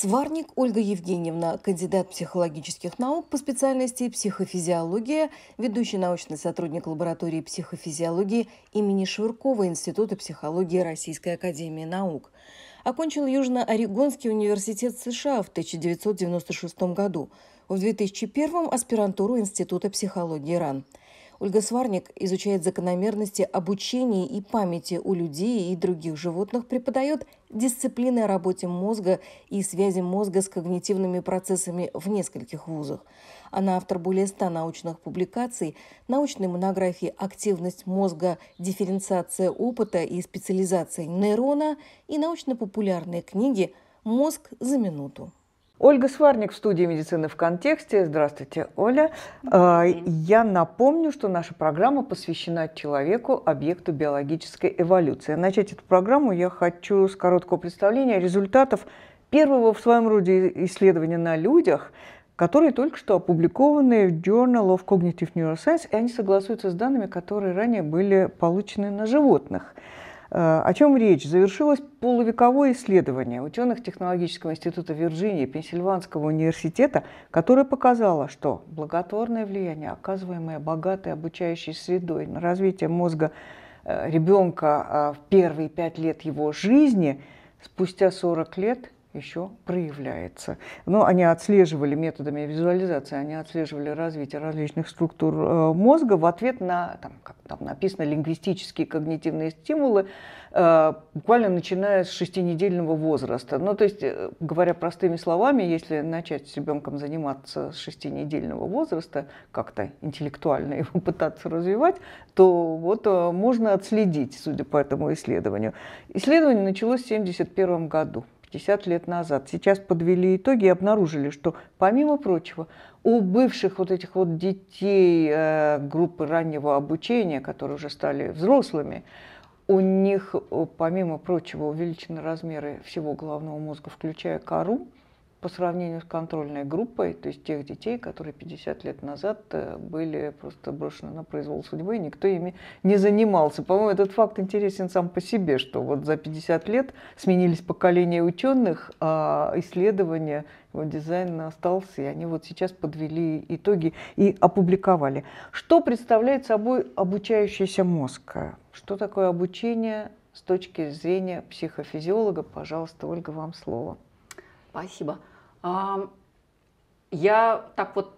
Сварник Ольга Евгеньевна, кандидат психологических наук по специальности психофизиология, ведущий научный сотрудник лаборатории психофизиологии имени Швыркова Института психологии Российской академии наук. Окончил Южно-Орегонский университет США в 1996 году, в 2001 аспирантуру Института психологии РАН – Ольга Сварник изучает закономерности обучения и памяти у людей и других животных, преподает дисциплины о работе мозга и связи мозга с когнитивными процессами в нескольких вузах. Она автор более ста научных публикаций, научной монографии «Активность мозга. Дифференциация опыта и специализация нейрона» и научно-популярной книги «Мозг за минуту». Ольга Сварник в студии медицины в контексте». Здравствуйте, Оля. А, я напомню, что наша программа посвящена человеку, объекту биологической эволюции. Начать эту программу я хочу с короткого представления результатов первого в своем роде исследования на людях, которые только что опубликованы в Journal of Cognitive Neuroscience, и они согласуются с данными, которые ранее были получены на животных – Э, о чем речь? Завершилось полувековое исследование ученых Технологического института Вирджинии Пенсильванского университета, которое показало, что благотворное влияние, оказываемое богатой обучающей средой на развитие мозга э, ребенка э, в первые пять лет его жизни, спустя 40 лет еще проявляется. Но они отслеживали методами визуализации, они отслеживали развитие различных структур э, мозга в ответ на, там, как там написано, лингвистические когнитивные стимулы, э, буквально начиная с шестинедельного возраста. Ну, то есть, э, говоря простыми словами, если начать с ребенком заниматься с шестинедельного возраста, как-то интеллектуально его пытаться развивать, то вот можно отследить, судя по этому исследованию. Исследование началось в 1971 году. 50 лет назад. Сейчас подвели итоги и обнаружили, что, помимо прочего, у бывших вот этих вот детей э, группы раннего обучения, которые уже стали взрослыми, у них, помимо прочего, увеличены размеры всего головного мозга, включая кору по сравнению с контрольной группой, то есть тех детей, которые 50 лет назад э, были просто брошены на произвол судьбы, и никто ими не занимался. По-моему, этот факт интересен сам по себе, что вот за 50 лет сменились поколения ученых, а исследования его дизайн остался, и они вот сейчас подвели итоги и опубликовали. Что представляет собой обучающийся мозг? Что такое обучение с точки зрения психофизиолога? Пожалуйста, Ольга, вам слово. Спасибо. Я так вот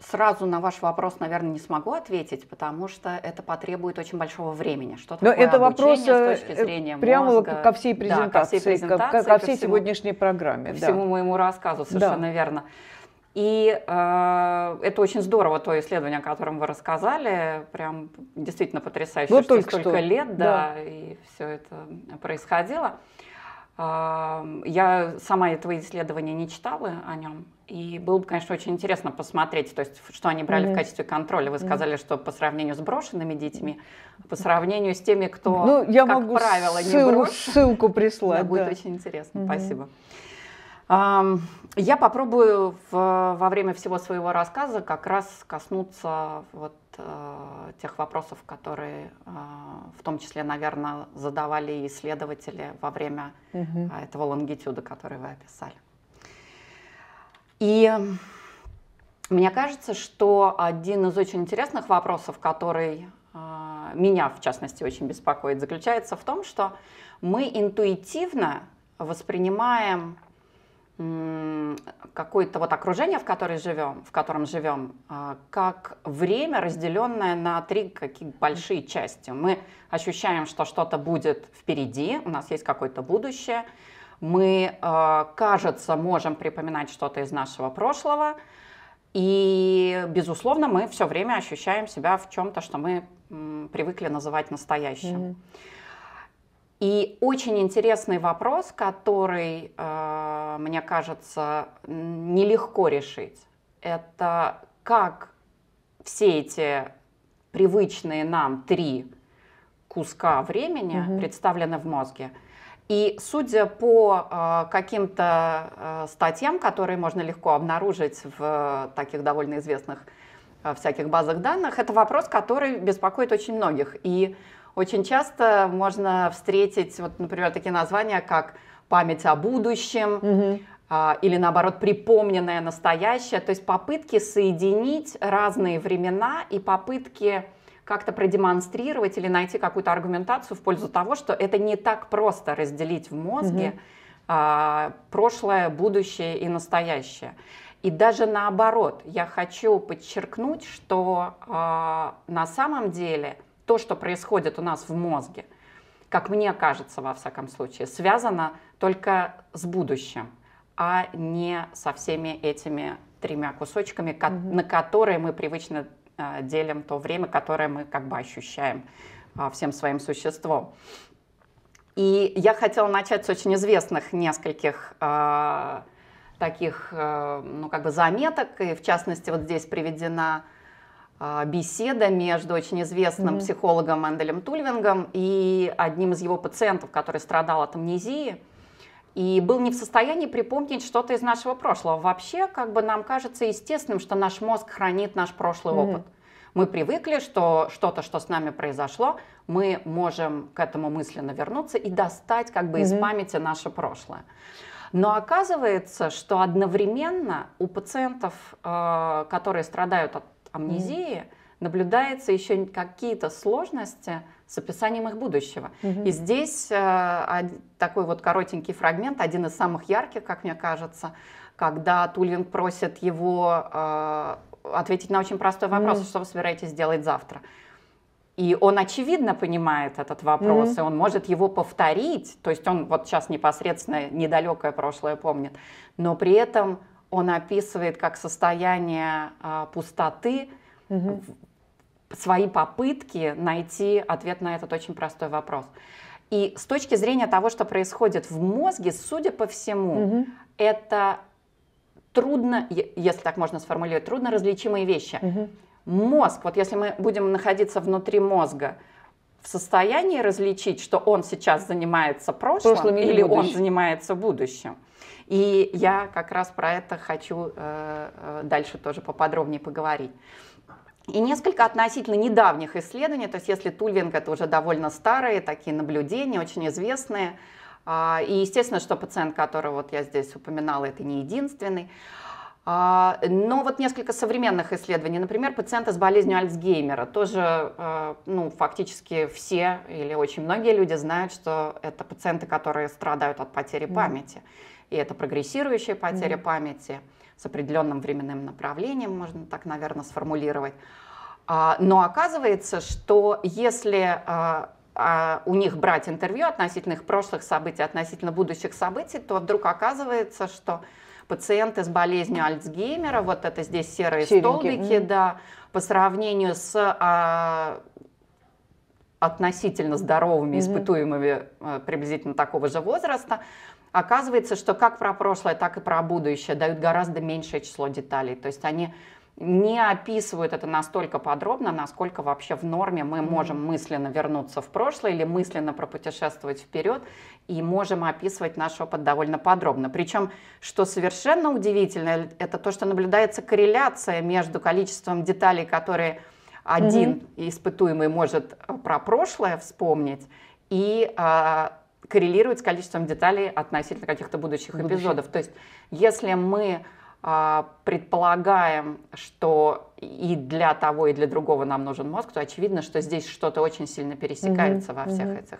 сразу на ваш вопрос, наверное, не смогу ответить, потому что это потребует очень большого времени. Что Но это вопрос с э, точки э, зрения прямо мозга? ко всей презентации, да, ко всей, презентации, ко, ко всей всему, сегодняшней программе. Ко да. всему моему рассказу, совершенно да. верно. И э, это очень здорово, то исследование, о котором вы рассказали, прям действительно потрясающе, вот что столько что. лет, да, да, и все это происходило. Я сама этого исследования не читала о нем. И было бы, конечно, очень интересно посмотреть, то есть, что они брали mm-hmm. в качестве контроля. Вы сказали, mm-hmm. что по сравнению с брошенными детьми, по сравнению с теми, кто, ну, я как могу правило, ссыл- не брошен. ссылку прислать. Да, будет очень интересно. Mm-hmm. Спасибо. Я попробую в, во время всего своего рассказа как раз коснуться вот э, тех вопросов, которые э, в том числе, наверное, задавали исследователи во время угу. этого лонгитюда, который вы описали. И мне кажется, что один из очень интересных вопросов, который э, меня, в частности, очень беспокоит, заключается в том, что мы интуитивно воспринимаем какое-то вот окружение, в, которое живем, в котором живем, а, как время, разделенное на три какие большие части. Мы ощущаем, что что-то будет впереди, у нас есть какое-то будущее, мы, а, кажется, можем припоминать что-то из нашего прошлого, и, безусловно, мы все время ощущаем себя в чем-то, что мы привыкли называть настоящим. Mm-hmm. И очень интересный вопрос, который, э, мне кажется, нелегко решить, это как все эти привычные нам три куска времени угу. представлены в мозге. И судя по э, каким-то э, статьям, которые можно легко обнаружить в таких довольно известных э, всяких базах данных, это вопрос, который беспокоит очень многих. И очень часто можно встретить, вот, например, такие названия, как память о будущем, угу или наоборот припомненное настоящее, то есть попытки соединить разные времена и попытки как-то продемонстрировать или найти какую-то аргументацию в пользу того, что это не так просто разделить в мозге угу. а, прошлое, будущее и настоящее. И даже наоборот, я хочу подчеркнуть, что а, на самом деле то, что происходит у нас в мозге, как мне кажется, во всяком случае, связано только с будущим, а не со всеми этими тремя кусочками, mm-hmm. на которые мы привычно а, делим то время, которое мы как бы ощущаем а, всем своим существом. И я хотела начать с очень известных нескольких э, таких, э, ну, как бы заметок, и в частности вот здесь приведена а, беседа между очень известным mm-hmm. психологом Энделем Тульвингом и одним из его пациентов, который страдал от амнезии и был не в состоянии припомнить что-то из нашего прошлого. Вообще, как бы нам кажется естественным, что наш мозг хранит наш прошлый mm-hmm. опыт. Мы привыкли, что что-то, что с нами произошло, мы можем к этому мысленно вернуться и достать как бы mm-hmm. из памяти наше прошлое. Но оказывается, что одновременно у пациентов, э, которые страдают от амнезии mm-hmm. наблюдается еще какие-то сложности с описанием их будущего. Mm-hmm. И здесь э, такой вот коротенький фрагмент, один из самых ярких, как мне кажется, когда Тулинг просит его э, ответить на очень простой вопрос, mm-hmm. что вы собираетесь делать завтра. И он очевидно понимает этот вопрос, mm-hmm. и он может его повторить, то есть он вот сейчас непосредственно недалекое прошлое помнит, но при этом он описывает как состояние а, пустоты, угу. свои попытки найти ответ на этот очень простой вопрос. И с точки зрения того, что происходит в мозге, судя по всему, угу. это трудно, если так можно сформулировать, трудно различимые вещи. Угу. Мозг, вот если мы будем находиться внутри мозга, в состоянии различить, что он сейчас занимается прошлым, прошлым или, или он занимается будущим. И я как раз про это хочу э, э, дальше тоже поподробнее поговорить. И несколько относительно недавних исследований, то есть если тульвинг это уже довольно старые такие наблюдения, очень известные, а, и естественно, что пациент, которого вот я здесь упоминала, это не единственный. А, но вот несколько современных исследований, например, пациенты с болезнью Альцгеймера, тоже э, ну, фактически все или очень многие люди знают, что это пациенты, которые страдают от потери памяти. Mm и это прогрессирующая потеря mm-hmm. памяти с определенным временным направлением, можно так, наверное, сформулировать. А, но оказывается, что если а, а, у них брать интервью относительно их прошлых событий, относительно будущих событий, то вдруг оказывается, что пациенты с болезнью Альцгеймера, вот это здесь серые Серенькие. столбики, mm. да, по сравнению с а, относительно здоровыми, mm-hmm. испытуемыми а, приблизительно такого же возраста, Оказывается, что как про прошлое, так и про будущее дают гораздо меньшее число деталей. То есть они не описывают это настолько подробно, насколько вообще в норме мы можем мысленно вернуться в прошлое или мысленно пропутешествовать вперед, и можем описывать наш опыт довольно подробно. Причем, что совершенно удивительно, это то, что наблюдается корреляция между количеством деталей, которые один mm-hmm. испытуемый может э, про прошлое вспомнить, и а, коррелировать с количеством деталей относительно каких-то будущих Будущее. эпизодов. То есть, если мы а, предполагаем, что и для того, и для другого нам нужен мозг, то очевидно, что здесь что-то очень сильно пересекается mm во всех mm этих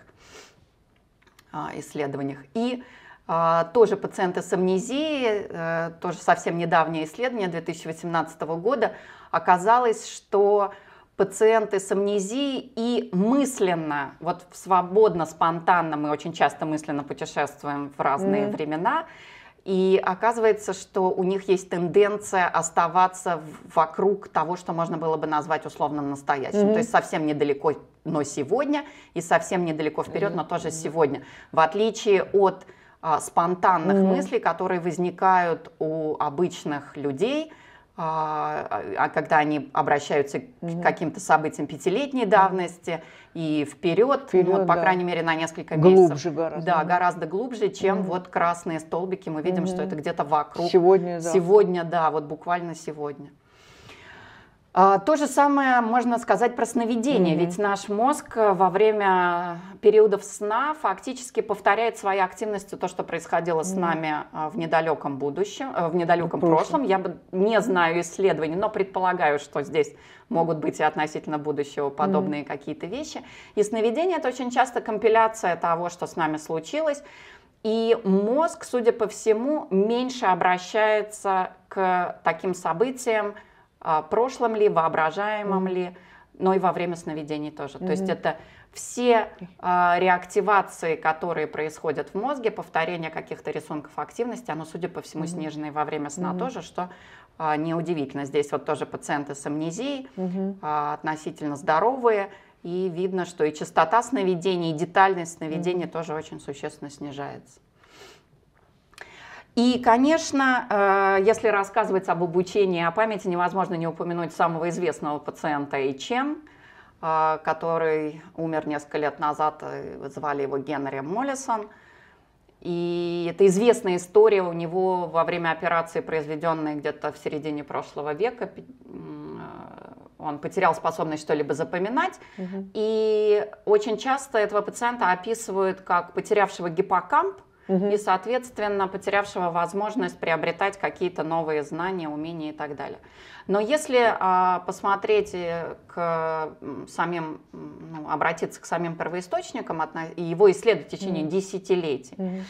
а, исследованиях. И а, тоже пациенты с амнезией, а, тоже совсем недавнее исследование 2018 года, оказалось, что пациенты с амнезией и мысленно, вот свободно, спонтанно, мы очень часто мысленно путешествуем в разные mm. времена, и оказывается, что у них есть тенденция оставаться вокруг того, что можно было бы назвать условно настоящим. Mm-hmm. То есть совсем недалеко, но сегодня, и совсем недалеко вперед, mm-hmm. но тоже сегодня. В отличие от а, спонтанных mm-hmm. мыслей, которые возникают у обычных людей – а, а, а когда они обращаются к каким-то событиям пятилетней давности и вперед, вперед ну, вот, по да. крайней мере, на несколько глубже месяцев. Гораздо. Да, гораздо глубже, чем угу. вот красные столбики. Мы видим, угу. что это где-то вокруг. Сегодня, да. Сегодня, да, вот буквально сегодня. А, то же самое можно сказать про сновидение, mm-hmm. ведь наш мозг э, во время периодов сна фактически повторяет своей активностью то, что происходило mm-hmm. с нами э, в недалеком будущем, э, в недалеком mm-hmm. прошлом. Я не знаю исследований, но предполагаю, что здесь могут быть и относительно будущего подобные mm-hmm. какие-то вещи. И сновидение это очень часто компиляция того, что с нами случилось. И мозг, судя по всему, меньше обращается к таким событиям, а, прошлом ли, воображаемом mm-hmm. ли, но и во время сновидений тоже. Mm-hmm. То есть это все э, реактивации, которые происходят в мозге, повторение каких-то рисунков активности, оно, судя по всему, mm-hmm. снижено и во время сна mm-hmm. тоже, что э, неудивительно. Здесь вот тоже пациенты с амнезией, mm-hmm. э, относительно здоровые, и видно, что и частота сновидений, и детальность сновидений mm-hmm. тоже очень существенно снижается. И, конечно, э, если рассказывать об обучении о памяти, невозможно не упомянуть самого известного пациента Эйчен, который умер несколько лет назад, э, звали его Генри Моллисон. И это известная история у него во время операции, произведенной где-то в середине прошлого века. Э, он потерял способность что-либо запоминать. Угу. И очень часто этого пациента описывают как потерявшего гиппокамп, угу. и, соответственно, потерявшего возможность приобретать какие-то новые знания, умения и так далее. Но если а, посмотреть э, к самим, ну, обратиться к самим первоисточникам и его исследовать в течение угу. десятилетий, угу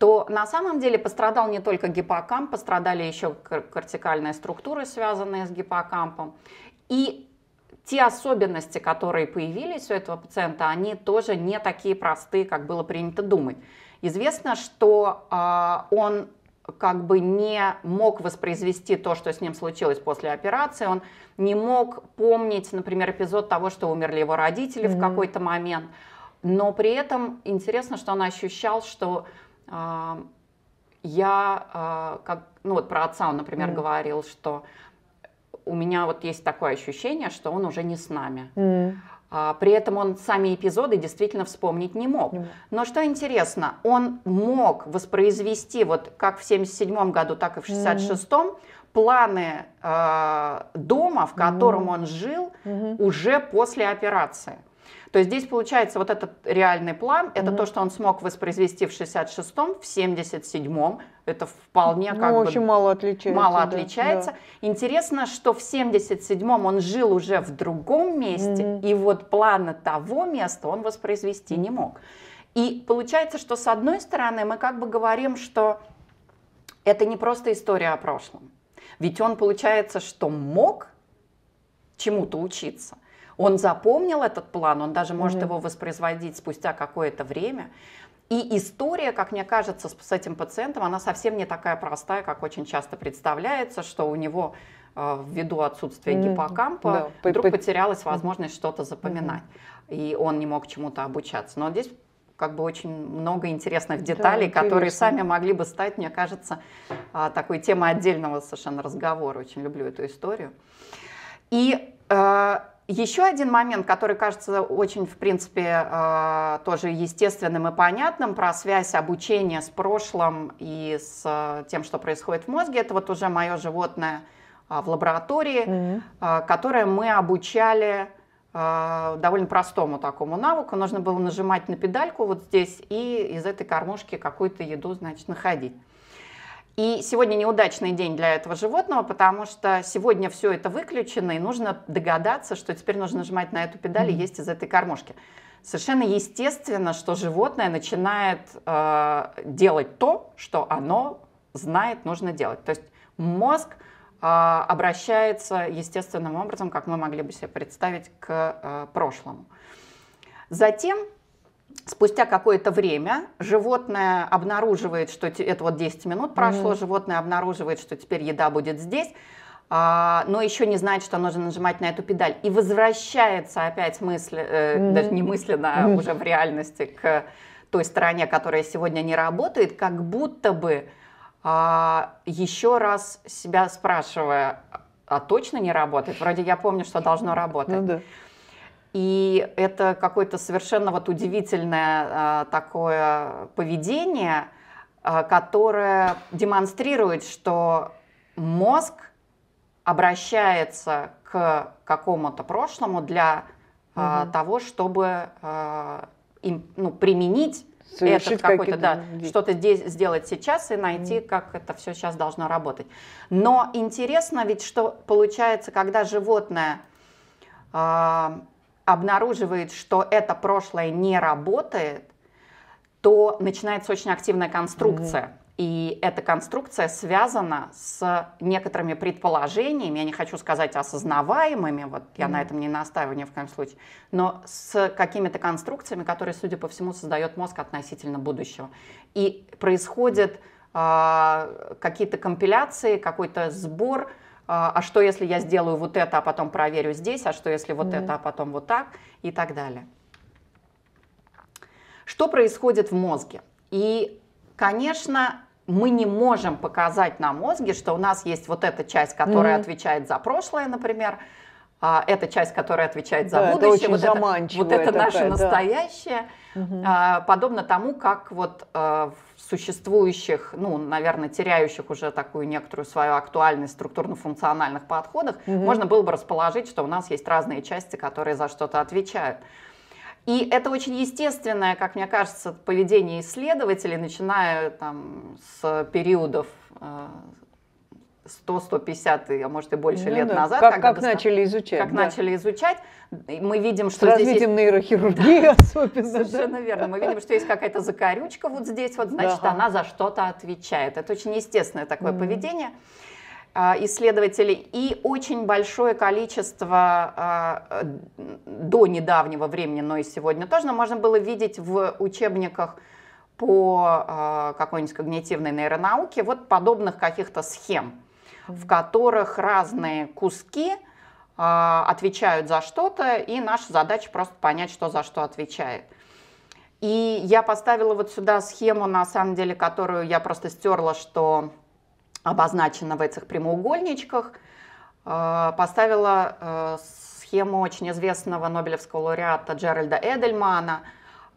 то на самом деле пострадал не только гиппокамп, пострадали еще кортикальные структуры, связанные с гиппокампом. И те особенности, которые появились у этого пациента, они тоже не такие простые, как было принято думать. Известно, что э, он как бы не мог воспроизвести то, что с ним случилось после операции, он не мог помнить, например, эпизод того, что умерли его родители mm-hmm. в какой-то момент, но при этом интересно, что он ощущал, что э, я, э, как, ну вот про отца он, например, mm-hmm. говорил, что у меня вот есть такое ощущение, что он уже не с нами. Mm-hmm. А, при этом он сами эпизоды действительно вспомнить не мог. Но что интересно, он мог воспроизвести, вот как в 1977 году, так и в 1966, планы э, дома, в котором он жил, уже после операции. То есть здесь получается вот этот реальный план, это mm-hmm. то, что он смог воспроизвести в 66-м, в 77-м, это вполне ну, как очень бы... мало отличается. Мало да, отличается. Да. Интересно, что в 77-м он жил уже в другом месте, mm-hmm. и вот плана того места он воспроизвести не мог. И получается, что с одной стороны мы как бы говорим, что это не просто история о прошлом. Ведь он, получается, что мог чему-то учиться. Он запомнил этот план, он даже может mm-hmm. его воспроизводить спустя какое-то время. И история, как мне кажется, с, с этим пациентом, она совсем не такая простая, как очень часто представляется, что у него э, ввиду отсутствия mm-hmm. гиппокампа да, вдруг по- потерялась возможность mm-hmm. что-то запоминать, mm-hmm. и он не мог чему-то обучаться. Но здесь как бы очень много интересных деталей, да, которые сами могли бы стать, мне кажется, а, такой темой отдельного совершенно разговора. Очень люблю эту историю. И э, еще один момент, который кажется очень, в принципе, э, тоже естественным и понятным про связь обучения с прошлым и с э, тем, что происходит в мозге, это вот уже мое животное э, в лаборатории, mm-hmm. которое мы обучали довольно простому такому навыку. Нужно было нажимать на педальку вот здесь и из этой кормушки какую-то еду, значит, находить. И сегодня неудачный день для этого животного, потому что сегодня все это выключено, и нужно догадаться, что теперь нужно нажимать на эту педаль и есть из этой кормушки. Совершенно естественно, что животное начинает э, делать то, что оно знает, нужно делать. То есть мозг э, обращается естественным образом, как мы могли бы себе представить, к э, прошлому. Затем Спустя какое-то время животное обнаруживает, что это вот 10 минут прошло, mm-hmm. животное обнаруживает, что теперь еда будет здесь, а, но еще не знает, что нужно нажимать на эту педаль. И возвращается опять мысль, э, mm-hmm. даже не мысленно, а уже в реальности к той стороне, которая сегодня не работает, как будто бы а, еще раз себя спрашивая, а точно не работает? Вроде я помню, что должно ну работать. Ну, да. И это какое-то совершенно вот удивительное а, такое поведение, а, которое демонстрирует, что мозг обращается к какому-то прошлому для угу. того, чтобы им, ну, применить совершить какой-то, да, что-то здесь сделать сейчас и найти, mm. как это все сейчас должно работать. Но интересно ведь, что получается, когда животное э, обнаруживает, что это прошлое не работает, то начинается очень активная конструкция. Mm-hmm. И эта конструкция связана с некоторыми предположениями, я не хочу сказать осознаваемыми, вот я mm-hmm. на этом не настаиваю ни в коем случае, но с какими-то конструкциями, которые, судя по всему, создает мозг относительно будущего. И происходит э, а, какие-то компиляции, какой-то сбор а, а что если я сделаю вот это, а потом проверю здесь, а что если вот mm-hmm. это, а потом вот так и так далее. Что происходит в мозге? И, конечно, мы не можем показать на мозге, что у нас есть вот эта часть, которая mm-hmm. отвечает за прошлое, например, а эта часть, которая отвечает за да, будущее, это вот, это, вот это, это наше такая, настоящее. Да. Угу. Подобно тому, как вот э, в существующих, ну, наверное, теряющих уже такую некоторую свою актуальность структурно-функциональных подходах, угу. можно было бы расположить, что у нас есть разные части, которые за что-то отвечают. И это очень естественное, как мне кажется, поведение исследователей, начиная там, с периодов э, 100-150, а может и больше ну, лет да. назад. Как, как начали изучать. Как да. начали изучать. Мы видим, что С здесь есть... нейрохирургии да. особенно. Совершенно да. верно. Мы видим, что есть какая-то закорючка вот здесь, вот, значит, да. она за что-то отвечает. Это очень естественное такое mm. поведение а, исследователей и очень большое количество а, до недавнего времени, но и сегодня тоже, можно было видеть в учебниках по а, какой-нибудь когнитивной нейронауке вот подобных каких-то схем в которых разные куски а, отвечают за что-то, и наша задача просто понять, что за что отвечает. И я поставила вот сюда схему, на самом деле, которую я просто стерла, что обозначено в этих прямоугольничках. А, поставила э, схему очень известного нобелевского лауреата Джеральда Эдельмана –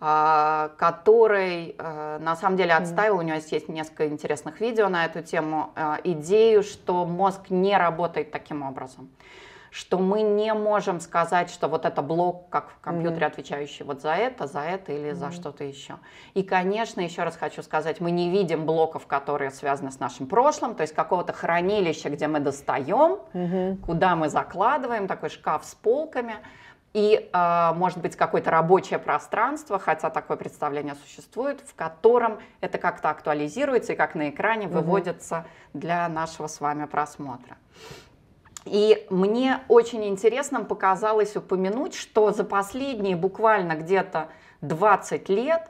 а, который а, на самом деле отставил, у него есть несколько интересных видео на эту тему, а, идею, что мозг не работает таким образом что мы не можем сказать, что вот это блок, как в компьютере, отвечающий вот за это, за это или mm-hmm. за что-то еще. И, конечно, еще раз хочу сказать, мы не видим блоков, которые связаны с нашим прошлым, то есть какого-то хранилища, где мы достаем, mm-hmm. куда мы закладываем, такой шкаф с полками и, а, может быть, какое-то рабочее пространство, хотя такое представление существует, в котором это как-то актуализируется и как на экране выводится для нашего с вами просмотра. И мне очень интересным показалось упомянуть, что за последние буквально где-то 20 лет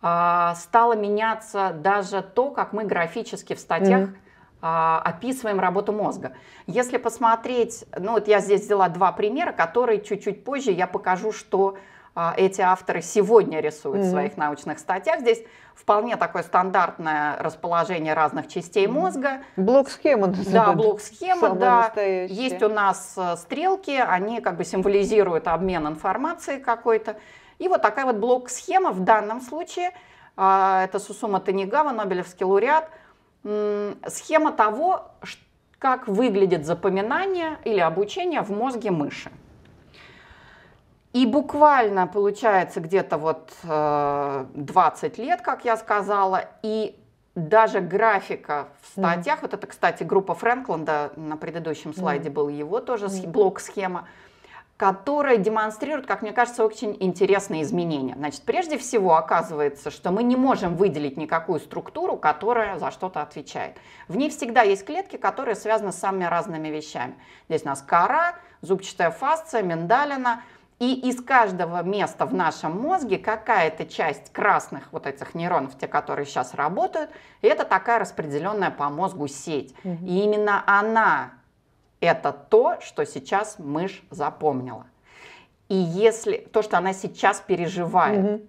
а, стало меняться даже то, как мы графически в статьях mm-hmm а, описываем работу мозга. Если посмотреть, ну вот я здесь взяла два примера, которые чуть-чуть позже я покажу, что а, эти авторы сегодня рисуют mm-hmm. в своих научных статьях. Здесь вполне такое стандартное расположение разных частей mm-hmm. мозга. Блок-схема. Да, блок-схема, да. Есть у нас э, стрелки, они как бы символизируют обмен информацией какой-то. И вот такая вот блок-схема в данном случае, а, это Сусума Танигава, Нобелевский лауреат – схема того, как выглядит запоминание или обучение в мозге мыши. И буквально получается где-то вот 20 э, лет, как я сказала, и даже графика в статьях, mm. вот это, кстати, группа Фрэнкланда, на предыдущем слайде mm. был его тоже блок-схема, mm которая демонстрирует, как мне кажется, очень интересные изменения. Значит, прежде всего оказывается, что мы не можем выделить никакую структуру, которая за что-то отвечает. В ней всегда есть клетки, которые связаны с самыми разными вещами. Здесь у нас кора, зубчатая фасция, миндалина. И из каждого места в нашем мозге какая-то часть красных вот этих нейронов, те, которые сейчас работают, это такая распределенная по мозгу сеть. Угу. И именно она это то, что сейчас мышь запомнила. И если то, что она сейчас переживает, угу.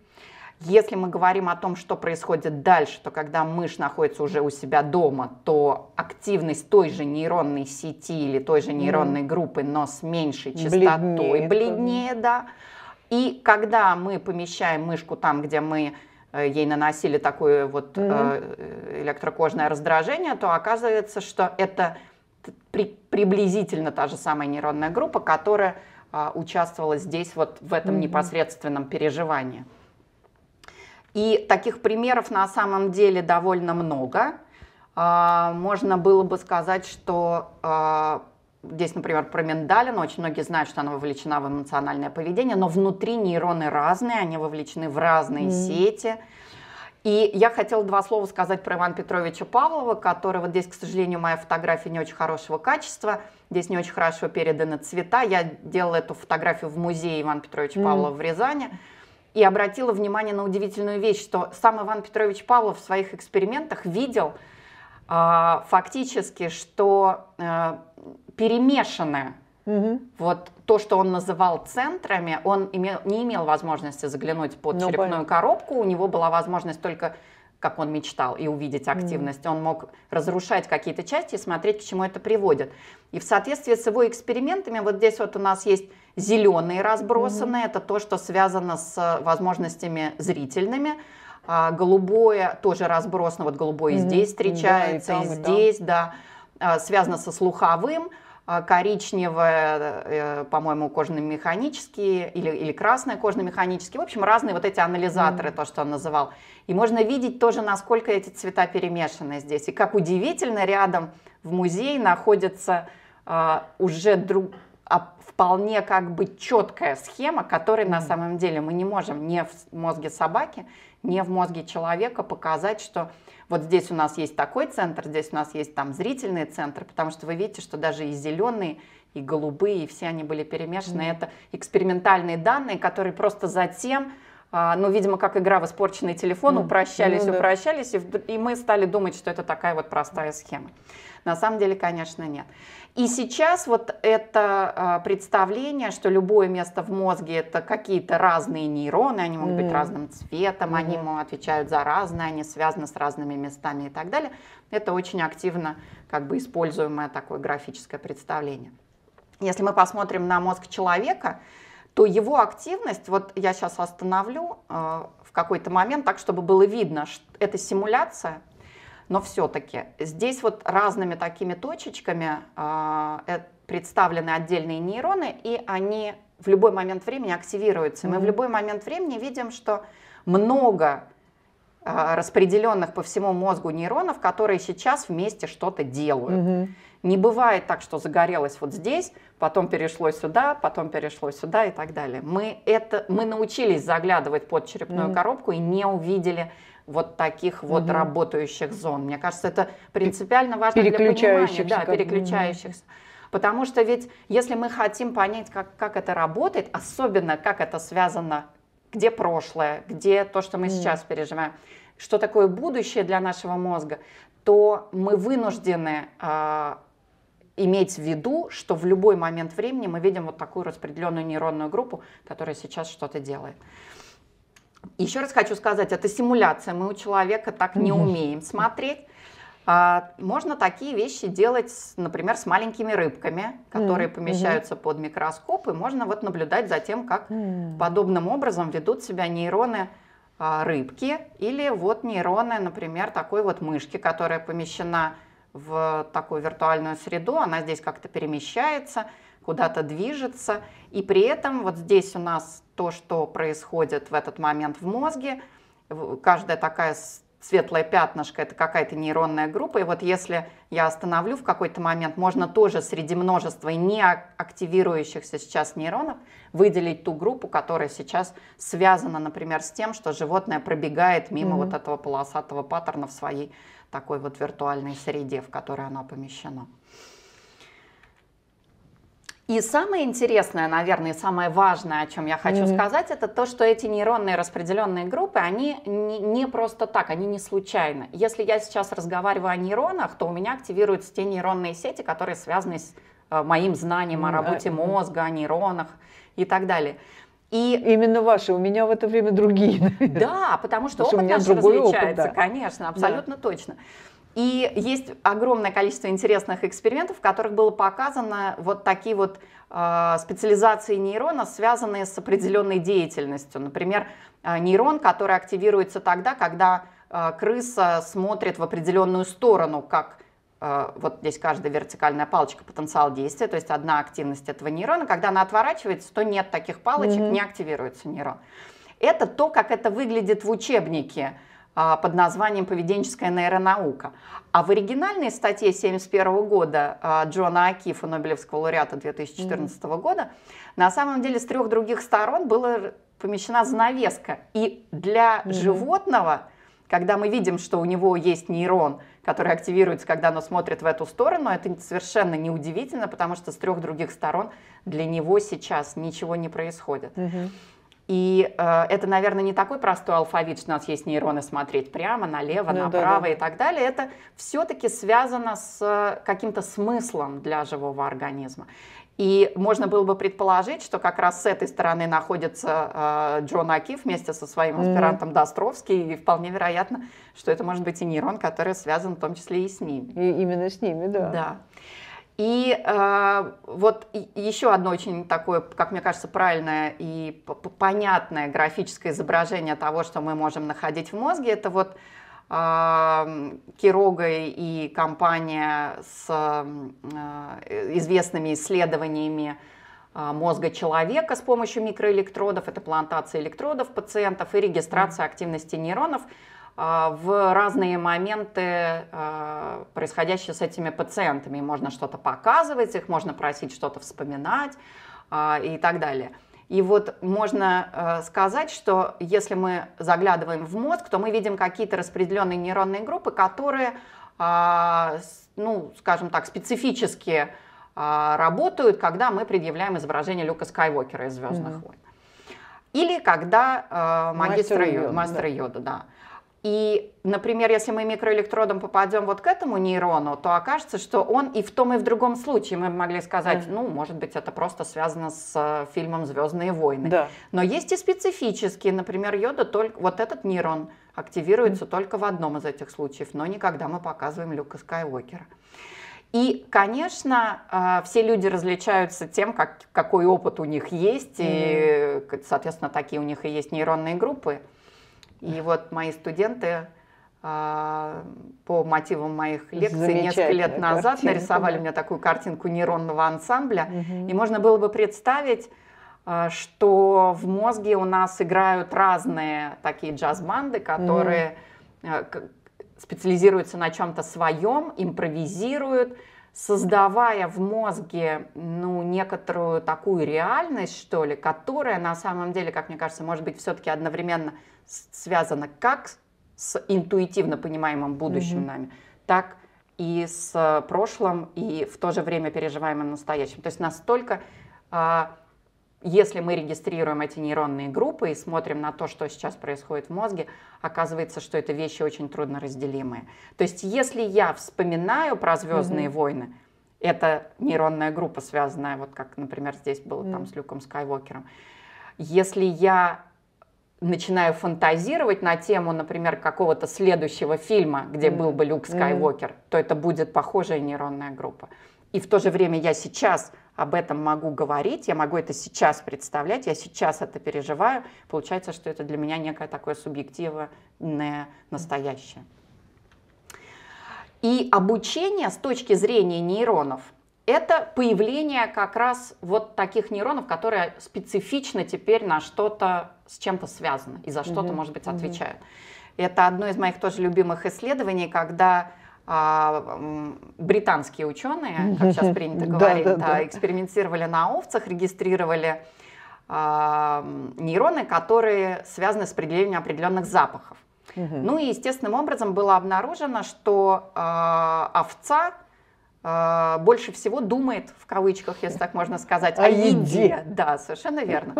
Если мы говорим о том, что происходит дальше, то когда мышь находится уже у себя дома, то активность той же нейронной сети или той же нейронной группы, но с меньшей частотой, бледнее, бледнее да. И когда мы помещаем мышку там, где мы э, ей наносили такое вот угу. электрокожное раздражение, то оказывается, что это при приблизительно та же самая нейронная группа, которая а, участвовала здесь вот в этом mm-hmm. непосредственном переживании. И таких примеров на самом деле довольно много. А, можно было бы сказать, что а, здесь, например, про миндалину, очень многие знают, что она вовлечена в эмоциональное поведение, но внутри нейроны разные, они вовлечены в разные mm-hmm. сети – и я хотела два слова сказать про Ивана Петровича Павлова, которого вот здесь, к сожалению, моя фотография не очень хорошего качества, здесь не очень хорошо переданы цвета. Я делала эту фотографию в музее Ивана Петровича mm. Павлова в Рязани и обратила внимание на удивительную вещь, что сам Иван Петрович Павлов в своих экспериментах видел э, фактически, что э, перемешаны Угу. Вот то, что он называл центрами, он имел, не имел возможности заглянуть под ну, черепную понятно. коробку, у него была возможность только как он мечтал, и увидеть активность. Mm. Он мог разрушать какие-то части и смотреть, к чему это приводит. И в соответствии с его экспериментами, вот здесь вот у нас есть зеленые разбросанные, mm. это то, что связано с э, возможностями зрительными. А голубое тоже разбросано, вот голубое mm. здесь встречается, да, и, там, и здесь, и да, а, связано со слуховым. А, коричневая, э, по-моему, кожно-механические или, или красная кожно-механические. В общем, разные вот эти анализаторы, mm. то, что он называл. И можно видеть тоже, насколько эти цвета перемешаны здесь. И как удивительно, рядом в музее находится э, уже друг, а вполне как бы четкая схема, которой mm. на самом деле мы не можем не в мозге собаки, не в мозге человека показать, что вот здесь у нас есть такой центр, здесь у нас есть там зрительный центр, потому что вы видите, что даже и зеленые, и голубые, и все они были перемешаны. Mm-hmm. Это экспериментальные данные, которые просто затем а, ну, видимо, как игра в испорченный телефон, mm. упрощались, ну, mm, упрощались, и, и мы стали думать, что это такая вот простая схема. На самом деле, конечно, нет. И сейчас вот это а, представление, что любое место в мозге это какие-то разные нейроны, они могут mm. быть разным цветом, mm. они отвечают за разное, они связаны с разными местами и так далее, это очень активно как бы используемое такое графическое представление. Если мы посмотрим на мозг человека, то его активность, вот я сейчас остановлю э, в какой-то момент, так чтобы было видно, что это симуляция, но все-таки здесь вот разными такими точечками э, э, представлены отдельные нейроны, и они в любой момент времени активируются. Мы mm-hmm. в любой момент времени видим, что много э, распределенных по всему мозгу нейронов, которые сейчас вместе что-то делают. Mm-hmm. Не бывает так, что загорелось вот здесь, потом перешло сюда, потом перешло сюда и так далее. Мы, это, мы научились заглядывать под черепную mm. коробку и не увидели вот таких вот угу. работающих зон. Мне кажется, это принципиально важно для понимания. Да, переключающихся. Потому что ведь если мы хотим понять, как, как это работает, особенно как это связано, где прошлое, где то, что мы сейчас переживаем, что такое будущее для нашего мозга, то мы вынуждены э, иметь в виду, что в любой момент времени мы видим вот такую распределенную нейронную группу, которая сейчас что-то делает. Еще раз хочу сказать, это симуляция, мы у человека так не умеем смотреть. А, можно такие вещи делать, например, с маленькими рыбками, которые mm-hmm. помещаются mm-hmm. под микроскоп, и можно вот наблюдать за тем, как mm-hmm. подобным образом ведут себя нейроны а, рыбки или вот нейроны, например, такой вот мышки, которая помещена в такую виртуальную среду, она здесь как-то перемещается, куда-то движется, и при этом вот здесь у нас то, что происходит в этот момент в мозге, каждая такая светлое пятнышко, это какая-то нейронная группа. И вот если я остановлю в какой-то момент, можно тоже среди множества неактивирующихся сейчас нейронов выделить ту группу, которая сейчас связана, например, с тем, что животное пробегает мимо mm-hmm. вот этого полосатого паттерна в своей такой вот виртуальной среде, в которой оно помещено. И самое интересное, наверное, и самое важное, о чем я хочу mm-hmm. сказать, это то, что эти нейронные распределенные группы, они не, не просто так, они не случайно. Если я сейчас разговариваю о нейронах, то у меня активируются те нейронные сети, которые связаны с э, моим знанием mm-hmm. о работе mm-hmm. мозга, о нейронах и так далее. И именно ваши, у меня в это время другие. Да, потому что, потому что опыт наш развивается, опыт, да. конечно, абсолютно да. точно. И есть огромное количество интересных экспериментов, в которых было показано вот такие вот э, специализации нейрона, связанные с определенной деятельностью. Например, э, нейрон, который активируется тогда, когда э, крыса смотрит в определенную сторону, как э, вот здесь каждая вертикальная палочка потенциал действия, то есть одна активность этого нейрона, когда она отворачивается, то нет таких палочек, mm-hmm. не активируется нейрон. Это то, как это выглядит в учебнике. А, под названием «Поведенческая нейронаука». А в оригинальной статье 1971 года а, Джона Акифа, Нобелевского лауреата 2014 mm-hmm. года, на самом деле с трех других сторон была помещена занавеска. И для mm-hmm. животного, когда мы видим, что у него есть нейрон, который активируется, когда оно смотрит в эту сторону, это совершенно неудивительно, потому что с трех других сторон для него сейчас ничего не происходит. Mm-hmm. И э, это, наверное, не такой простой алфавит, что у нас есть нейроны смотреть прямо, налево, ну, направо да, да. и так далее. Это все-таки связано с э, каким-то смыслом для живого организма. И можно было бы предположить, что как раз с этой стороны находится э, Джон Аки вместе со своим аспирантом mm-hmm. Достровский, и вполне вероятно, что это может быть и нейрон, который связан в том числе и с ними. И именно с ними, да. Да. И э, вот еще одно очень такое, как мне кажется, правильное и понятное графическое изображение того, что мы можем находить в мозге, это вот э, Кирога и компания с э, известными исследованиями а, мозга человека с помощью микроэлектродов, это плантация электродов пациентов и регистрация активности нейронов – а, в разные моменты а, происходящие с этими пациентами. Можно что-то показывать, их можно просить что-то вспоминать а, и так далее. И вот можно э, сказать, что если мы заглядываем в мозг, то мы видим какие-то распределенные нейронные группы, которые, ну, скажем так, специфически работают, когда мы предъявляем изображение Люка Скайуокера из «Звездных mm-hmm. войн». Или когда э, магистра Йода, Йода, да. Йода, да. И, например, если мы микроэлектродом попадем вот к этому нейрону, то окажется, что он и в том, и в другом случае мы могли сказать, да. ну, может быть, это просто связано с э, фильмом «Звездные войны». Да. Но есть и специфические, например, йода, только вот этот нейрон активируется mm. только в одном из этих случаев, но не когда мы показываем Люка Скайуокера. И, конечно, э, все люди различаются тем, как, какой опыт у них есть, mm. и, э, соответственно, такие у них и есть нейронные группы. И вот мои студенты а, по мотивам моих лекций несколько лет назад картинка, нарисовали да. мне такую картинку нейронного ансамбля. Угу. И можно было бы представить, а, что в мозге у нас играют разные такие джаз-банды, которые угу. специализируются на чем-то своем, импровизируют, создавая в мозге ну, некоторую такую реальность, что ли, которая на самом деле, как мне кажется, может быть все-таки одновременно – связано как с интуитивно понимаемым будущим mm-hmm. нами, так и с э, прошлым, и в то же время переживаемым настоящим. То есть настолько, а, если мы регистрируем эти нейронные группы и смотрим на то, что сейчас происходит в мозге, оказывается, что это вещи очень трудно разделимые. То есть если я вспоминаю про «Звездные mm-hmm. войны», это нейронная группа, связанная, вот как, например, здесь было mm-hmm. там с Люком Скайуокером. Если я начинаю фантазировать на тему, например, какого-то следующего фильма, где mm. был бы Люк Скайуокер, mm. то это будет похожая нейронная группа. И в то же время я сейчас об этом могу говорить, я могу это сейчас представлять, я сейчас это переживаю. Получается, что это для меня некое такое субъективное настоящее. И обучение с точки зрения нейронов – это появление как раз вот таких нейронов, которые специфично теперь на что-то с чем-то связаны и за что-то, угу. может быть, отвечают. Это одно из моих тоже любимых исследований, когда а, британские ученые, как сейчас принято говорить, экспериментировали на овцах, регистрировали а, нейроны, которые связаны с определением определенных запахов. Ну и естественным образом было обнаружено, что а, овца а, больше всего думает, в кавычках, если так можно сказать, о, о еде. еде. Да, совершенно верно.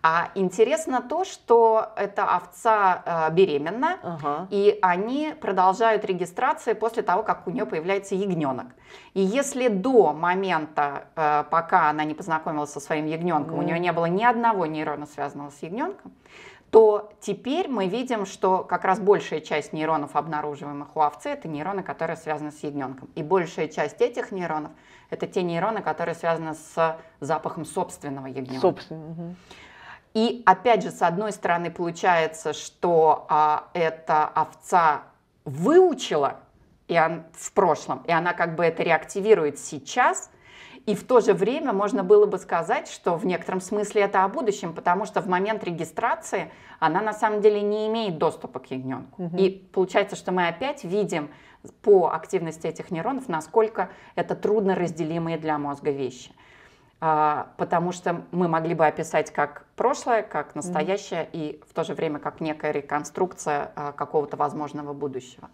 А интересно то, что эта овца а, беременна, ага. и они продолжают регистрацию после того, как у нее появляется ягненок. И если до момента, а, пока она не познакомилась со своим ягненком, mm. у нее не было ни одного нейрона, связанного с ягненком, то теперь мы видим, что как раз большая часть нейронов, обнаруживаемых у овцы, это нейроны, которые связаны с ягненком. И большая часть этих нейронов – это те нейроны, которые связаны с запахом собственного ягненка. Собственно. Угу. И опять же, с одной стороны, получается, что а, эта овца выучила и он, в прошлом, и она как бы это реактивирует сейчас – и в то же время можно было бы сказать, что в некотором смысле это о будущем, потому что в момент регистрации она на самом деле не имеет доступа к ягненку. Угу. И получается, что мы опять видим по активности этих нейронов, насколько это трудно разделимые для мозга вещи. А, потому что мы могли бы описать как прошлое, как настоящее угу. и в то же время как некая реконструкция а, какого-то возможного будущего.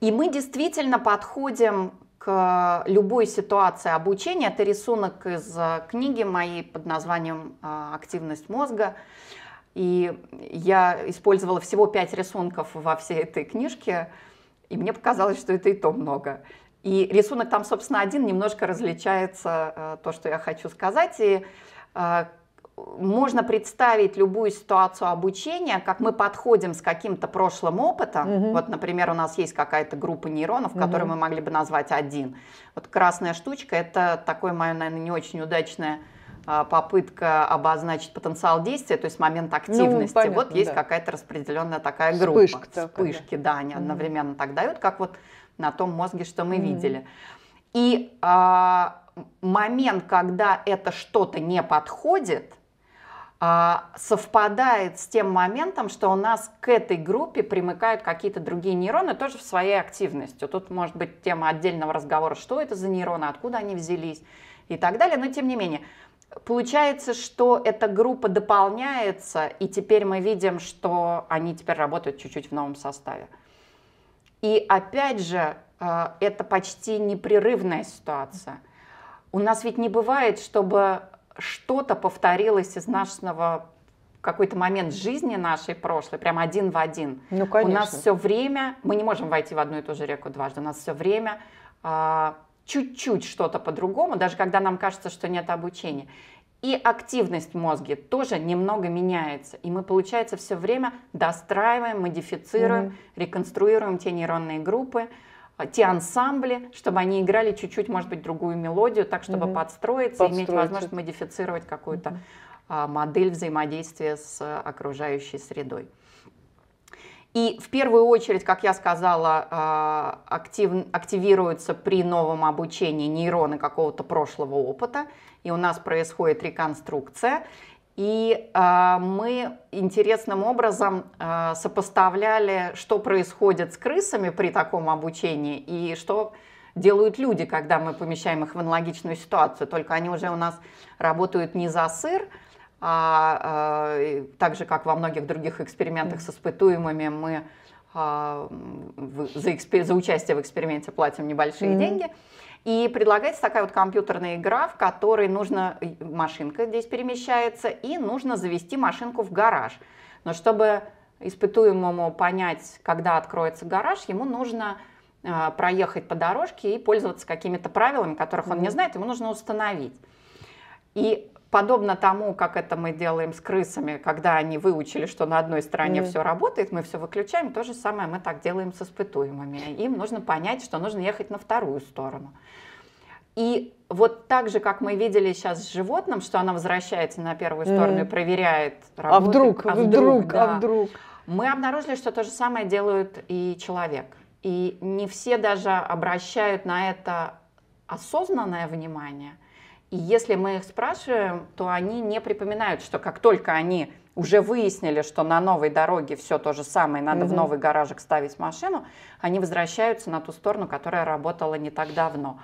И мы действительно подходим к э, любой ситуации обучения. Это рисунок из э, книги моей под названием э, «Активность мозга». И я использовала всего пять рисунков во всей этой книжке, и мне показалось, что это и то много. И рисунок там, собственно, один, немножко различается то, что я хочу сказать. И можно представить любую ситуацию обучения, как мы подходим с каким-то прошлым опытом. Угу. Вот, например, у нас есть какая-то группа нейронов, угу. мы могли бы назвать один. Вот красная штучка – это такое мое, наверное, не очень удачное а, попытка обозначить потенциал действия, то есть момент ну, активности. Ну, понятно, вот есть да. какая-то распределенная такая группа. Вспышка Вспышки, да, да они mm-hmm. одновременно так дают, как вот на том мозге, что мы mm-hmm. видели. И а, момент, когда это что-то не подходит, а, совпадает с тем моментом, что у нас к этой группе примыкают какие-то другие нейроны, тоже в своей активностью. Тут может быть тема отдельного разговора, что это за нейроны, откуда они взялись и так далее, но тем не менее. Получается, что эта группа дополняется, и теперь мы видим, что они теперь работают чуть-чуть в новом составе. И опять же, э, это почти непрерывная ситуация. У нас ведь не бывает, чтобы что-то повторилось из нашего какой-то момент жизни нашей прошлой, прям один в один. Ну, конечно. У нас все время, мы не можем войти в одну и ту же реку дважды, у нас все время а, чуть-чуть что-то по-другому, даже когда нам кажется, что нет обучения. И активность в тоже немного меняется. И мы, получается, все время достраиваем, модифицируем, угу. реконструируем те нейронные группы, Э, те ансамбли, чтобы они играли чуть-чуть, может быть, другую мелодию, так, чтобы угу. подстроиться, Подстроить. иметь возможность модифицировать какую-то угу. а, модель взаимодействия с э, окружающей средой. И в первую очередь, как я сказала, а, актив, активируются при новом обучении нейроны какого-то прошлого опыта, и у нас происходит реконструкция. И э, мы интересным образом э, сопоставляли, что происходит с крысами при таком обучении и что делают люди, когда мы помещаем их в аналогичную ситуацию. Только они уже у нас работают не за сыр, а э, так же, как во многих других экспериментах с испытуемыми, мы э, за, за участие в эксперименте платим небольшие mm-hmm. деньги. И предлагается такая вот компьютерная игра, в которой нужно, э, машинка здесь перемещается, и нужно завести машинку в гараж. Но чтобы испытуемому понять, когда откроется гараж, ему нужно э, проехать по дорожке и пользоваться какими-то правилами, которых он не знает, ему нужно установить. И подобно тому, как это мы делаем с крысами, когда они выучили, что на одной стороне mm. все работает, мы все выключаем, то же самое мы так делаем с испытуемыми. Им нужно понять, что нужно ехать на вторую сторону. И вот так же, как мы видели сейчас с животным, что она возвращается на первую сторону mm. и проверяет, а работу. а вдруг, а вдруг, вдруг а да. а вдруг. Мы обнаружили, что то же самое делают и человек. И не все даже обращают на это осознанное внимание, и если мы их спрашиваем, то они не припоминают, что как только они уже выяснили, что на новой дороге все то же самое, надо угу. в новый гаражик ставить машину, они возвращаются на ту сторону, которая работала не так давно.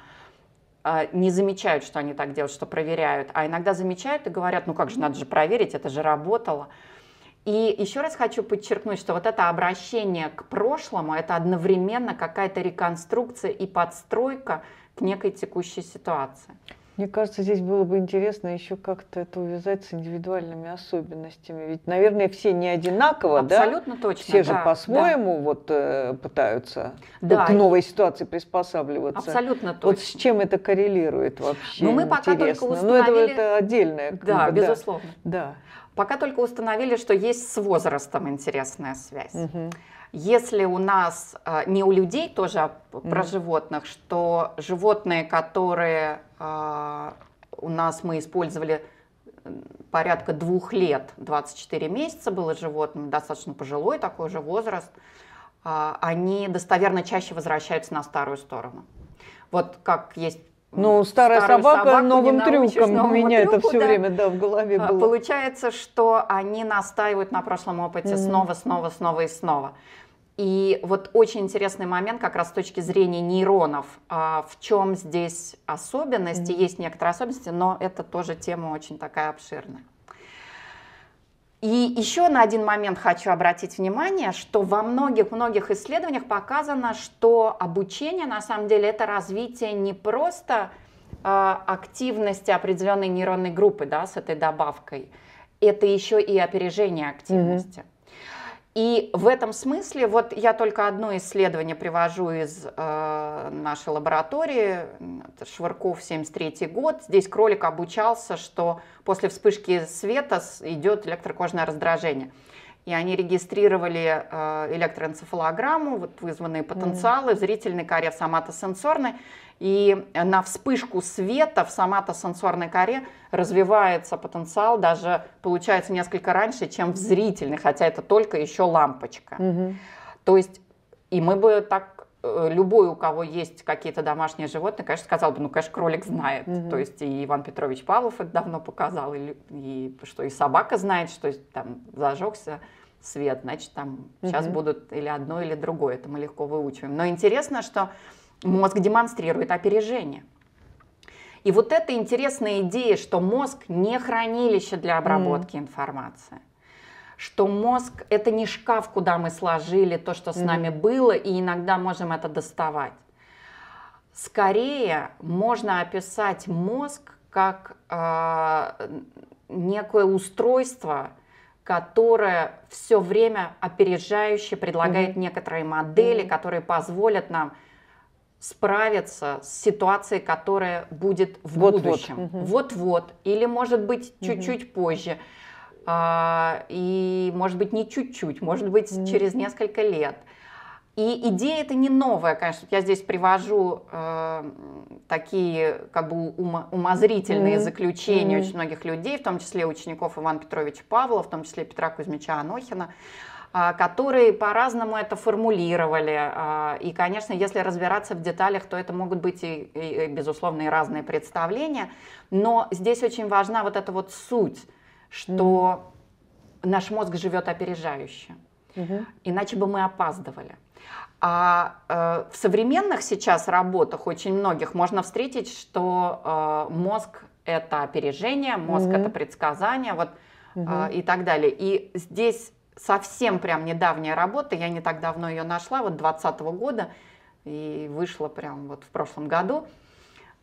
А, не замечают, что они так делают, что проверяют, а иногда замечают и говорят, ну как же, надо же проверить, это же работало. И еще раз хочу подчеркнуть, что вот это обращение к прошлому, это одновременно какая-то реконструкция и подстройка к некой текущей ситуации. Мне кажется, здесь было бы интересно еще как-то это увязать с индивидуальными особенностями. Ведь, наверное, все не одинаково, Абсолютно да? Абсолютно точно. Все же да, по-своему да. вот э, пытаются ну, да, вот, к новой ситуации приспосабливаться. Абсолютно точно. Вот с чем это коррелирует вообще? Ну, мы пока интересно. Ну, только установили... Но это, это отдельное. Да, бы, безусловно. Да. да. Пока только установили, что есть с возрастом интересная связь. Угу. Если у нас, э, не у людей тоже, а mm про животных, что животные, которые э, у нас мы использовали порядка двух лет, 24 месяца было животным, достаточно пожилой такой же возраст, э, они достоверно чаще возвращаются на старую сторону. Вот как есть ну, старая, старая собака, собаку новым трюком. У меня трюку, это все да. время да, в голове а, было. Получается, что они настаивают на прошлом опыте mm-hmm. снова, снова, снова и снова. И вот очень интересный момент как раз с точки зрения нейронов. А, в чем здесь особенности? Mm-hmm. Есть некоторые особенности, но это тоже тема очень такая обширная. И еще на один момент хочу обратить внимание, что во многих-многих исследованиях показано, что обучение на самом деле это развитие не просто а, активности определенной нейронной группы да, с этой добавкой, это еще и опережение активности. Mm-hmm. И в этом смысле, вот я только одно исследование привожу из э, нашей лаборатории, это Швырков, 73 год. Здесь кролик обучался, что после вспышки света идет электрокожное раздражение. И они регистрировали э, электроэнцефалограмму, вот вызванные потенциалы mm. в зрительной коре соматосенсорной. И на вспышку света в соматосенсорной коре развивается потенциал даже, получается, несколько раньше, чем в зрительной, хотя это только еще лампочка. Угу. То есть, и мы бы так э, любой, у кого есть какие-то домашние животные, конечно, сказал бы, ну, конечно, кролик знает. Угу. То есть и Иван Петрович Павлов это давно показал, и, и что и собака знает, что там зажегся свет, значит, там угу. сейчас будут или одно, или другое, это мы легко выучиваем. Но интересно, что мозг демонстрирует опережение. И вот эта интересная идея, что мозг не хранилище для обработки mm. информации, что мозг это не шкаф, куда мы сложили то, что с mm. нами было, и иногда можем это доставать. Скорее можно описать мозг как э, некое устройство, которое все время опережающе предлагает mm некоторые модели, mm которые позволят нам справиться с ситуацией, которая будет в вот будущем. Вот-вот. Угу. Или, может быть, чуть-чуть угу. позже. А, и, может быть, не чуть-чуть, может быть, угу. через несколько лет. И идея это не новая, конечно. Я здесь привожу э, такие как бы ума, умозрительные mm-hmm. заключения mm-hmm. очень многих людей, в том числе учеников Ивана Петровича Павлова, в том числе Петра Кузьмича Анохина. А, которые по-разному это формулировали. А, и, конечно, если разбираться в деталях, то это могут быть и, и безусловно, и разные представления. Но здесь очень важна вот эта вот суть, что mm. наш мозг живет опережающе. Угу. Иначе бы мы опаздывали. А э, в современных сейчас работах очень многих можно встретить, что э, мозг это опережение, мозг угу. это предсказание, вот угу. э, и так далее. И здесь совсем прям недавняя работа, я не так давно ее нашла, вот 2020 года, и вышла прям вот в прошлом году.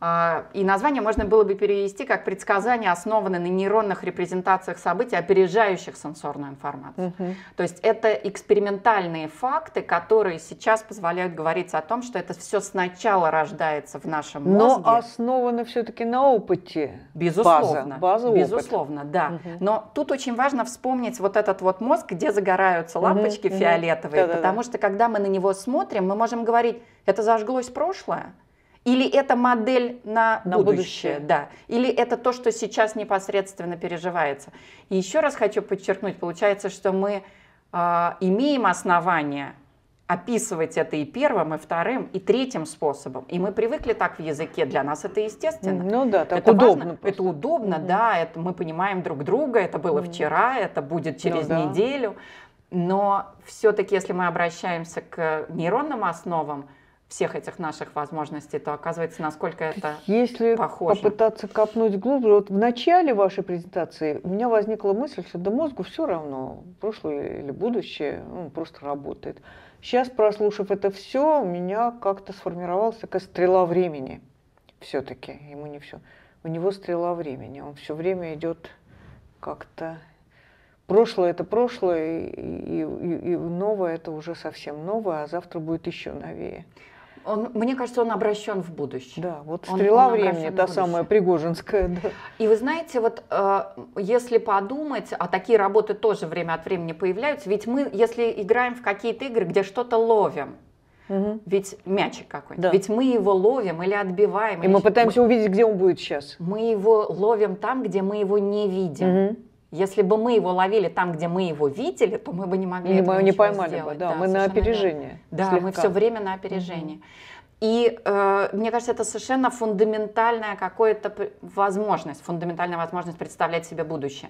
А, и название можно было бы перевести как предсказания, основанные на нейронных репрезентациях событий, опережающих сенсорную информацию. Угу. То есть это экспериментальные факты, которые сейчас позволяют говорить о том, что это все сначала рождается в нашем Но мозге. Но основано все-таки на опыте. Безусловно. База, база опыт. Безусловно, да. Угу. Но тут очень важно вспомнить вот этот вот мозг, где загораются лампочки угу, фиолетовые, угу. потому Да-да-да. что когда мы на него смотрим, мы можем говорить, это зажглось прошлое, или это модель на, на будущее, будущее, да. Или это то, что сейчас непосредственно переживается. И еще раз хочу подчеркнуть, получается, что мы э, имеем основания описывать это и первым, и вторым, и третьим способом. И мы привыкли так в языке, для нас это естественно. Ну да, так это удобно. Важно, это удобно, mm-hmm. да, это мы понимаем друг друга, это было mm-hmm. вчера, это будет ну через ну, да. неделю. Но все-таки, если мы обращаемся к нейронным основам, всех этих наших возможностей, то оказывается, насколько это Если похоже. попытаться копнуть глубже, вот в начале вашей презентации у меня возникла мысль, что до мозгу все равно, прошлое или будущее, он просто работает. Сейчас, прослушав это все, у меня как-то сформировалась такая стрела времени. Все-таки ему не все. У него стрела времени, он все время идет как-то прошлое это прошлое, и, и, и новое это уже совсем новое, а завтра будет еще новее. Он, мне кажется, он обращен в будущее. Да, вот стрела он, он времени, та самая Пригожинская. Да. И вы знаете, вот э, если подумать, а такие работы тоже время от времени появляются, ведь мы, если играем в какие-то игры, где что-то ловим, Угу. Ведь мячик какой-нибудь. Да. Ведь мы его ловим или отбиваем. И или мы пытаемся мы... увидеть, где он будет сейчас. Мы его ловим там, где мы его не видим. Угу. Если бы мы его ловили там, где мы его видели, то мы бы не могли. Не, не поймали сделать. бы, да, да мы на опережение. Верно. Да, слегка. мы все время на опережении. И э, мне кажется, это совершенно фундаментальная какая-то возможность, фундаментальная возможность представлять себе будущее.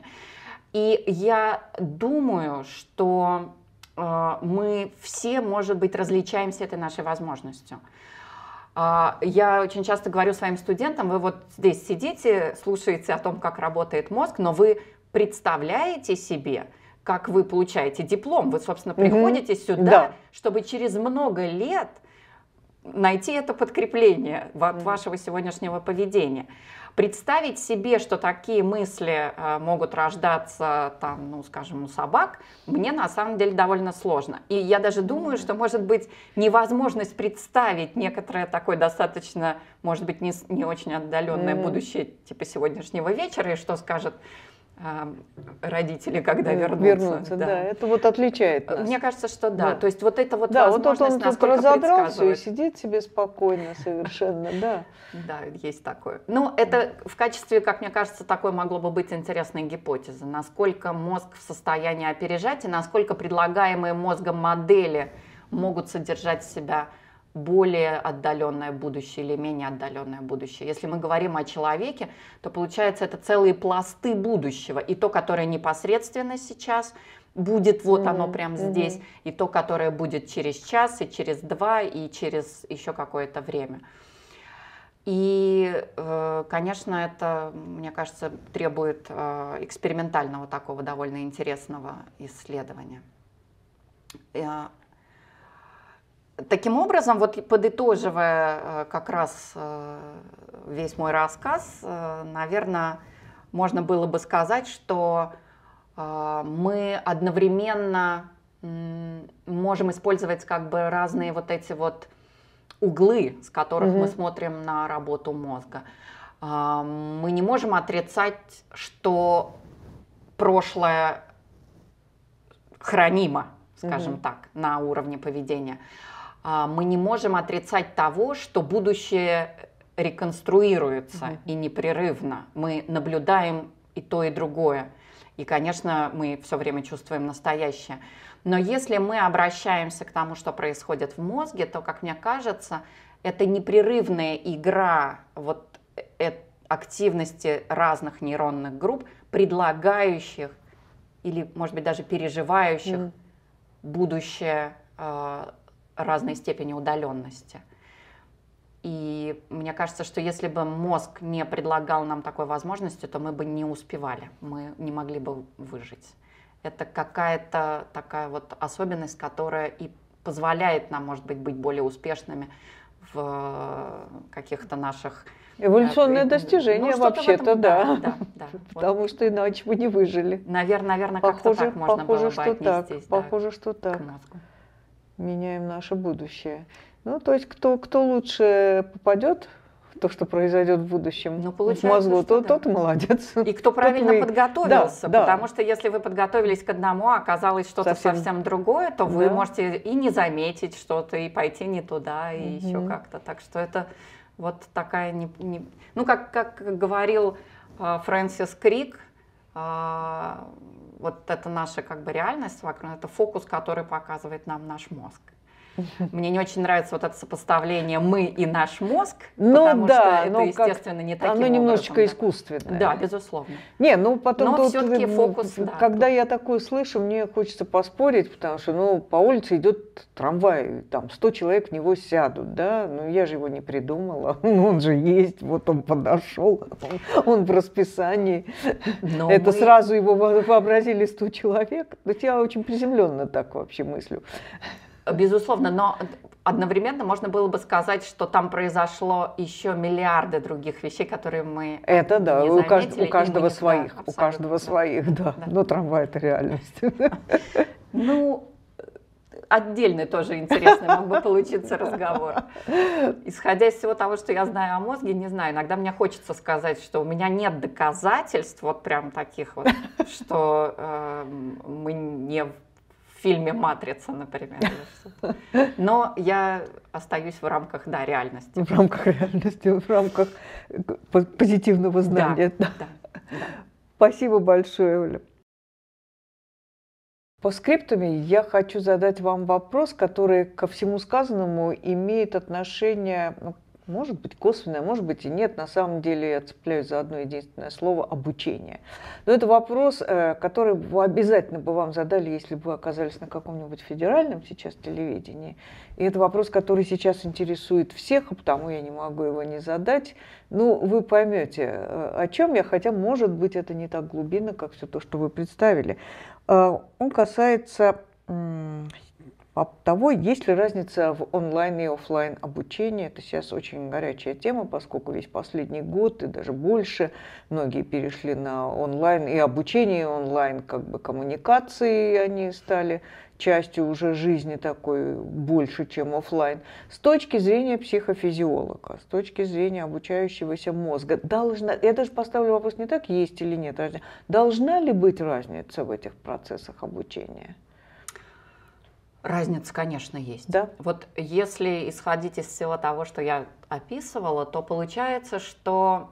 И я думаю, что э, мы все, может быть, различаемся этой нашей возможностью. Э, я очень часто говорю своим студентам, вы вот здесь сидите, слушаете о том, как работает мозг, но вы представляете себе, как вы получаете диплом. Вы, собственно, приходите угу. сюда, да. чтобы через много лет найти это подкрепление от вашего сегодняшнего поведения. Представить себе, что такие мысли э, могут рождаться, там, ну, скажем, у собак, мне на самом деле довольно сложно. И я даже думаю, что, может быть, невозможность представить некоторое такое достаточно, может быть, не, не очень отдаленное mm. будущее, типа сегодняшнего вечера, и что скажет родители, когда вернутся. Вернутся, да. да. Это вот отличает э, нас. Мне кажется, что да. да. То есть вот это вот да, возможность, вот он тут разобрался и сидит себе спокойно совершенно, да. Да, есть такое. Ну, это в качестве, как мне кажется, такой могло бы быть интересной гипотезы. Насколько мозг в состоянии опережать и насколько предлагаемые мозгом модели могут содержать в себя более отдаленное будущее или менее отдаленное будущее. Если мы говорим о человеке, то получается это целые пласты будущего. И то, которое непосредственно сейчас будет, вот mm-hmm. оно прямо mm-hmm. здесь, и то, которое будет через час, и через два, и через еще какое-то время. И, э, конечно, это, мне кажется, требует э, экспериментального такого довольно интересного исследования. Э, Таким образом, вот подытоживая э, как раз э, весь мой рассказ, э, наверное, можно было бы сказать, что мы одновременно можем использовать как бы разные вот эти вот углы, с которых угу. мы смотрим на работу мозга. Мы не можем отрицать, что прошлое хранимо, скажем угу. так, на уровне поведения. А, мы не можем отрицать того, что будущее реконструируется mm-hmm. и непрерывно. Мы наблюдаем и то, и другое. И, конечно, мы все время чувствуем настоящее. Но если мы обращаемся к тому, что происходит в мозге, то, как мне кажется, это непрерывная игра вот э, э, активности разных нейронных групп, предлагающих или, может быть, даже переживающих mm-hmm. будущее э, разной степени удаленности. И мне кажется, что если бы мозг не предлагал нам такой возможности, то мы бы не успевали, мы не могли бы выжить. Это какая-то такая вот особенность, которая и позволяет нам, может быть, быть более успешными в э, каких-то наших... Э, Эволюционное достижение ну, вообще-то, да. да, да, Потому вот. что иначе бы не выжили. Навер, наверное, как-то так можно похоже, было бы что отнестись. Так. Да, похоже, что так. К мозгу меняем наше будущее. Ну, то есть кто, кто лучше попадет в то, что произойдет в будущем ну, в мозгу, то, да. тот молодец. И кто правильно вы... подготовился, да, потому да. что если вы подготовились к одному, а оказалось что-то совсем... совсем другое, то да. вы можете и не заметить что-то, и пойти не туда, и угу. еще как-то. Так что это вот такая... Не, не... Ну, как, как говорил э, Фрэнсис Крик, э, вот это наша как бы реальность вокруг, это фокус, который показывает нам наш мозг. Мне не очень нравится вот это сопоставление «мы» и «наш мозг», ну, потому да, что ну это, естественно, не таким Оно немножечко образом, искусственное. Да, безусловно. Не, ну потом... Но все-таки фокус, да, Когда я такое слышу, мне хочется поспорить, потому что, ну, по улице идет трамвай, там 100 человек в него сядут, да, ну, я же его не придумала, ну, он же есть, вот он подошел, он, он в расписании. Но это мы... сразу его вообразили 100 человек. То я очень приземленно так вообще мыслю. Безусловно, но одновременно можно было бы сказать, что там произошло еще миллиарды других вещей, которые мы Это да, не заметили, у, кажд... у каждого своих, да, у каждого своих, да. да. Но трамвай это реальность. Ну, отдельный тоже интересный мог бы получиться разговор. Исходя из всего того, что я знаю о мозге, не знаю, иногда мне хочется сказать, что у меня нет доказательств, вот прям таких вот, что э, мы не фильме «Матрица», например. Но я остаюсь в рамках, да, реальности. В рамках реальности, в рамках позитивного знания. Да, да, да. Спасибо большое, Оля. По скриптуме я хочу задать вам вопрос, который ко всему сказанному имеет отношение ну, может быть косвенное, может быть и нет. На самом деле я цепляюсь за одно единственное слово – обучение. Но это вопрос, э, который бы обязательно бы вам задали, если бы вы оказались на каком-нибудь федеральном сейчас телевидении. И это вопрос, который сейчас интересует всех, потому я не могу его не задать. Ну, вы поймете, э, о чем я, хотя, может быть, это не так глубинно, как все то, что вы представили. Э, он касается того, есть ли разница в онлайн и офлайн обучении. Это сейчас очень горячая тема, поскольку весь последний год и даже больше многие перешли на онлайн и обучение и онлайн, как бы коммуникации они стали частью уже жизни такой больше, чем офлайн. С точки зрения психофизиолога, с точки зрения обучающегося мозга, должна, я даже поставлю вопрос не так, есть или нет, должна ли быть разница в этих процессах обучения? Разница, конечно, есть. Да. Вот если исходить из всего того, что я описывала, то получается, что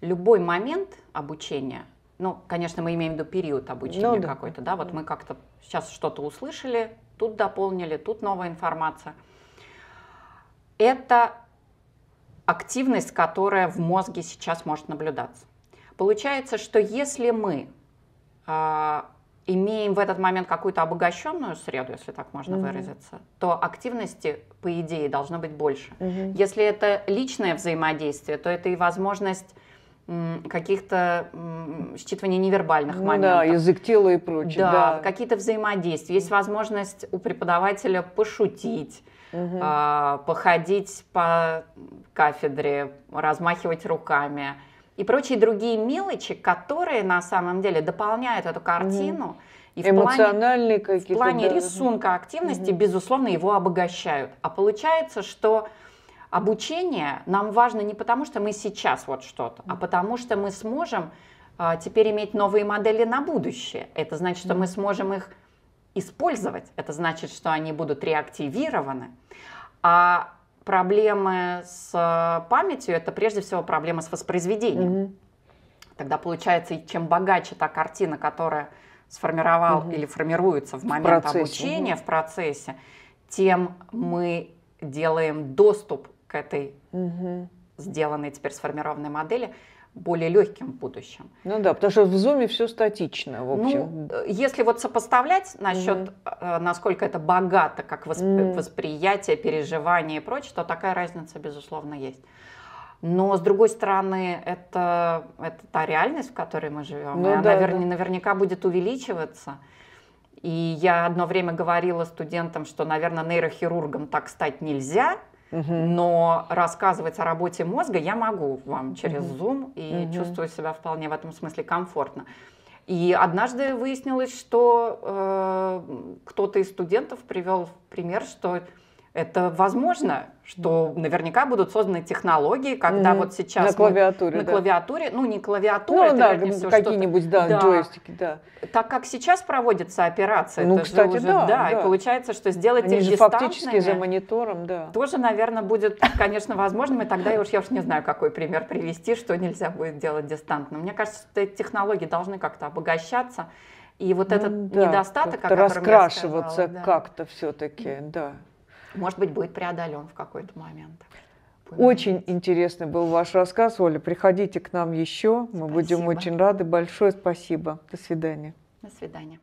любой момент обучения, ну, конечно, мы имеем в виду период обучения ну, да. какой-то, да, вот мы как-то сейчас что-то услышали, тут дополнили, тут новая информация. Это активность, которая в мозге сейчас может наблюдаться. Получается, что если мы а, имеем в этот момент какую-то обогащенную среду, если так можно угу. выразиться, то активности, по идее, должно быть больше. Угу. Если это личное взаимодействие, то это и возможность каких-то считывания невербальных ну, моментов. Да, язык тела и прочее. Да, да. какие-то взаимодействия. Есть возможность у преподавателя пошутить, угу. э, походить по кафедре, размахивать руками и прочие другие мелочи, которые на самом деле дополняют эту картину. Mm. И в Эмоциональные плане, какие-то. В плане да. рисунка активности, mm безусловно, его обогащают. А получается, что обучение нам важно не потому, что мы сейчас вот что-то, mm а потому что мы сможем а, теперь иметь новые модели на будущее. Это значит, что mm мы сможем их использовать. Это значит, что они будут реактивированы. А проблемы с э, памятью, это прежде всего проблема с воспроизведением. Угу. Тогда получается, чем богаче та картина, которая сформировал угу. или формируется в момент в процессе, обучения, угу. в процессе, тем мы делаем доступ к этой угу. сделанной теперь сформированной модели – более легким будущем. Ну да, потому что в зуме все статично, в ну, общем. Ну, если вот сопоставлять насчет, mm-hmm. Э, насколько это богато, как восп... mm-hmm. восприятие, переживание и прочее, то такая разница, безусловно, есть. Но с другой стороны, это, это та реальность, в которой мы живем. Ну, и да, она навер... да. наверняка будет увеличиваться. И я одно время говорила студентам, что, наверное, нейрохирургом так стать нельзя, Угу. Но рассказывать о работе мозга я могу вам через угу. Zoom и угу. чувствую себя вполне в этом смысле комфортно. И однажды выяснилось, что э, кто-то из студентов привел пример, что это возможно, что наверняка будут созданы технологии, когда угу. вот сейчас на клавиатуре, мы, да. на клавиатуре, ну не клавиатура, ну, да, какие-нибудь да, да, джойстики, да. Так как сейчас проводятся операции, ну это кстати, уже, да, да, да, и получается, что сделать Они их же фактически за монитором, да. Тоже, наверное, будет, конечно, возможно, и тогда я уж я уж не знаю, какой пример привести, что нельзя будет делать дистантно. Мне кажется, что эти технологии должны как-то обогащаться, и вот этот ну, да, недостаток, как-то раскрашиваться как-то да. все-таки, да может быть, будет преодолен в какой-то момент. Очень интересный был ваш рассказ, Оля. Приходите к нам еще. Мы спасибо. будем очень рады. Большое спасибо. До свидания. До свидания.